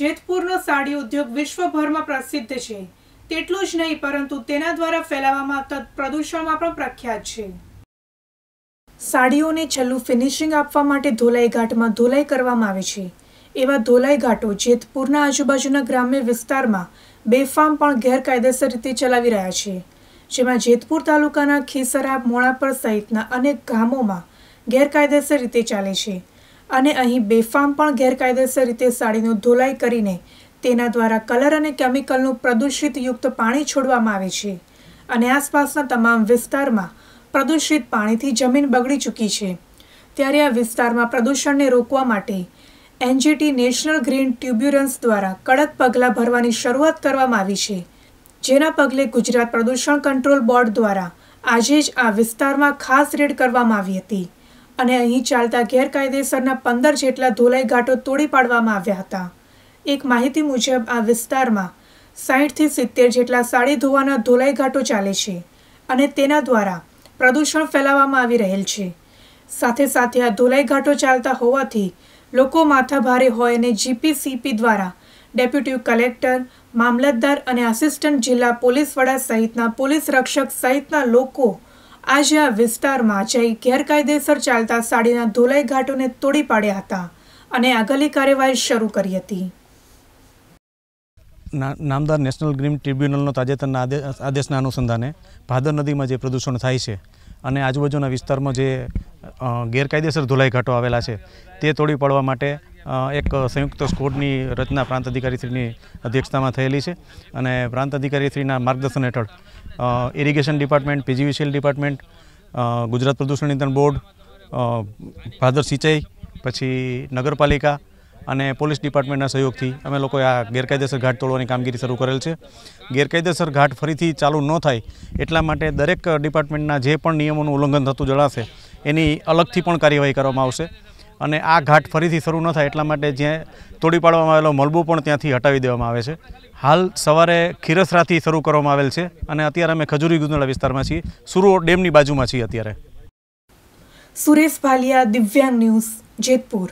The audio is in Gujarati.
જેતપુરનો સાડી ઉદ્યોગ વિશ્વભરમાં પ્રસિદ્ધ છે તેટલું જ નહીં પરંતુ તેના દ્વારા ફેલાવવામાં આવતા પ્રદૂષણમાં પણ પ્રખ્યાત છે સાડીઓને છેલ્લું ફિનિશિંગ આપવા માટે ધોલાઈ ઘાટમાં ધોલાઈ કરવામાં આવે છે એવા ધોલાઈ ઘાટો જેતપુરના આજુબાજુના ગ્રામ્ય વિસ્તારમાં બેફામ પણ ગેરકાયદેસર રીતે ચલાવી રહ્યા છે જેમાં જેતપુર તાલુકાના ખીસરા મોળાપર સહિતના અનેક ગામોમાં ગેરકાયદેસર રીતે ચાલે છે અને અહીં બેફામ પણ ગેરકાયદેસર રીતે સાડીનું ધોલાઈ કરીને તેના દ્વારા કલર અને કેમિકલનું પ્રદૂષિત યુક્ત પાણી છોડવામાં આવે છે અને આસપાસના તમામ વિસ્તારમાં પ્રદૂષિત પાણીથી જમીન બગડી ચૂકી છે ત્યારે આ વિસ્તારમાં પ્રદૂષણને રોકવા માટે એનજીટી નેશનલ ગ્રીન ટ્યુબ્યુરન્સ દ્વારા કડક પગલાં ભરવાની શરૂઆત કરવામાં આવી છે જેના પગલે ગુજરાત પ્રદૂષણ કંટ્રોલ બોર્ડ દ્વારા આજે જ આ વિસ્તારમાં ખાસ રેડ કરવામાં આવી હતી અને અહીં ચાલતા ગેરકાયદેસરના પંદર જેટલા ધોલાઈ ઘાટો તોડી પાડવામાં આવ્યા હતા એક માહિતી મુજબ આ વિસ્તારમાં સાહીઠથી સિત્તેર જેટલા સાડી ધોવાના ધોલાઈ ઘાટો ચાલે છે અને તેના દ્વારા પ્રદૂષણ ફેલાવવામાં આવી રહેલ છે સાથે સાથે આ ધોલાઈ ઘાટો ચાલતા હોવાથી લોકો માથાભારે હોય અને જીપીસીપી દ્વારા ડેપ્યુટી કલેક્ટર મામલતદાર અને આસિસ્ટન્ટ જિલ્લા પોલીસ વડા સહિતના પોલીસ રક્ષક સહિતના લોકો આજે આ વિસ્તારમાં જઈ ગેરકાયદેસર ચાલતા સાડીના ધોલાઈ ઘાટોને તોડી પાડ્યા હતા અને આગળની કાર્યવાહી શરૂ કરી હતી નામદાર નેશનલ ગ્રીન ટ્રિબ્યુનલનો તાજેતરના આદેશના અનુસંધાને ભાદર નદીમાં જે પ્રદૂષણ થાય છે અને આજુબાજુના વિસ્તારમાં જે ગેરકાયદેસર ધોલાઈ ઘાટો આવેલા છે તે તોડી પાડવા માટે એક સંયુક્ત સ્કોડની રચના પ્રાંત અધિકારીશ્રીની અધ્યક્ષતામાં થયેલી છે અને પ્રાંત અધિકારીશ્રીના માર્ગદર્શન હેઠળ irrigation department PGVCL department Gujarat પ્રદૂષણ નિયંત્રણ બોર્ડ ભાદર સિંચાઈ પછી નગરપાલિકા અને પોલીસ ડિપાર્ટમેન્ટના સહયોગથી અમે લોકોએ આ ગેરકાયદેસર ઘાટ તોડવાની કામગીરી શરૂ કરેલ છે ગેરકાયદેસર ઘાટ ફરીથી ચાલુ ન થાય એટલા માટે દરેક ડિપાર્ટમેન્ટના જે પણ નિયમોનું ઉલ્લંઘન થતું જણાશે એની અલગથી પણ કાર્યવાહી કરવામાં આવશે અને આ ઘાટ ફરીથી શરૂ ન થાય એટલા માટે જ્યાં તોડી પાડવામાં આવેલો મલબો પણ ત્યાંથી હટાવી દેવામાં આવે છે હાલ સવારે ખીરસરાથી શરૂ કરવામાં આવેલ છે અને અત્યારે અમે ખજૂરી ગુંદળા વિસ્તારમાં છીએ સુરો ડેમની બાજુમાં છીએ અત્યારે સુરેશ ભાલિયા દિવ્યાંગ ન્યૂઝ જેતપુર